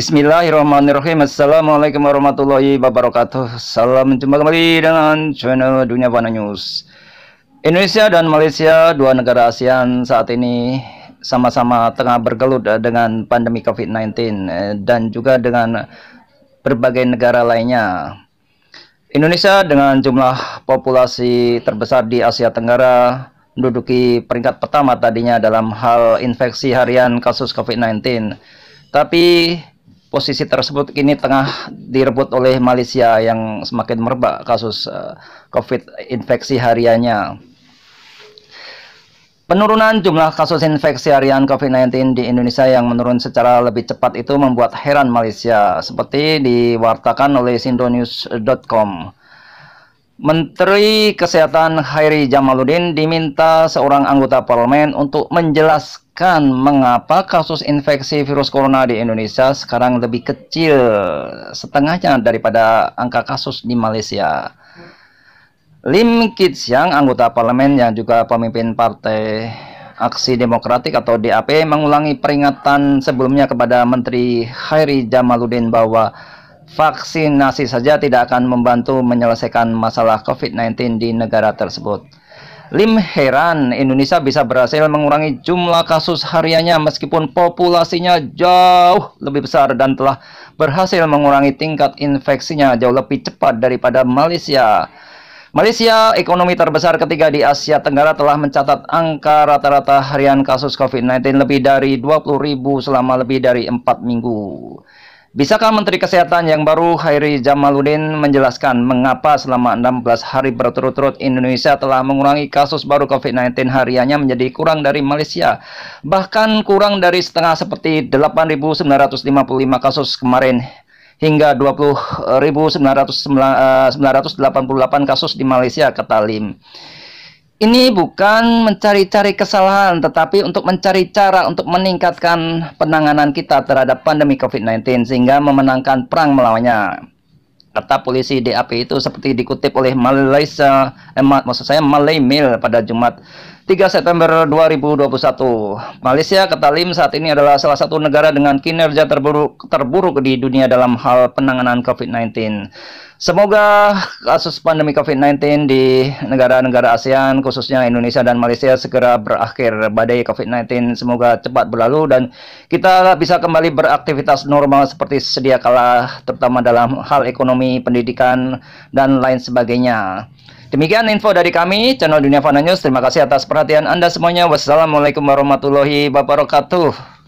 Bismillahirrahmanirrahim Assalamualaikum warahmatullahi wabarakatuh Salam jumpa kembali dengan channel Dunia Bana News Indonesia dan Malaysia, dua negara ASEAN saat ini sama-sama tengah bergelut eh, dengan pandemi COVID-19 eh, dan juga dengan berbagai negara lainnya Indonesia dengan jumlah populasi terbesar di Asia Tenggara menduduki peringkat pertama tadinya dalam hal infeksi harian kasus COVID-19 tapi posisi tersebut kini tengah direbut oleh Malaysia yang semakin merebak kasus uh, COVID infeksi hariannya. Penurunan jumlah kasus infeksi harian COVID-19 di Indonesia yang menurun secara lebih cepat itu membuat heran Malaysia, seperti diwartakan oleh sindonews.com. Menteri Kesehatan Khairi Jamaluddin diminta seorang anggota parlemen untuk menjelaskan mengapa kasus infeksi virus corona di Indonesia sekarang lebih kecil setengahnya daripada angka kasus di Malaysia. Lim Kit Siang, anggota parlemen yang juga pemimpin Partai Aksi Demokratik atau DAP, mengulangi peringatan sebelumnya kepada Menteri Khairi Jamaluddin bahwa vaksinasi saja tidak akan membantu menyelesaikan masalah COVID-19 di negara tersebut. Lim heran Indonesia bisa berhasil mengurangi jumlah kasus hariannya meskipun populasinya jauh lebih besar dan telah berhasil mengurangi tingkat infeksinya jauh lebih cepat daripada Malaysia. Malaysia, ekonomi terbesar ketiga di Asia Tenggara telah mencatat angka rata-rata harian kasus COVID-19 lebih dari 20.000 selama lebih dari 4 minggu. Bisakah Menteri Kesehatan yang baru Khairi Jamaluddin menjelaskan mengapa selama 16 hari berturut-turut Indonesia telah mengurangi kasus baru COVID-19 hariannya menjadi kurang dari Malaysia, bahkan kurang dari setengah seperti 8.955 kasus kemarin hingga 20.988 eh, kasus di Malaysia kata Lim. Ini bukan mencari-cari kesalahan, tetapi untuk mencari cara untuk meningkatkan penanganan kita terhadap pandemi COVID-19 sehingga memenangkan perang melawannya. Kata polisi DAP itu seperti dikutip oleh Malaysia, eh, maksud saya Malay Mail pada Jumat 3 September 2021. Malaysia ketalim saat ini adalah salah satu negara dengan kinerja terburuk terburuk di dunia dalam hal penanganan COVID-19. Semoga kasus pandemi COVID-19 di negara-negara ASEAN khususnya Indonesia dan Malaysia segera berakhir. Badai COVID-19 semoga cepat berlalu dan kita bisa kembali beraktivitas normal seperti sedia kala terutama dalam hal ekonomi, pendidikan dan lain sebagainya. Demikian info dari kami, channel Dunia Fana News. Terima kasih atas perhatian Anda semuanya. Wassalamualaikum warahmatullahi wabarakatuh.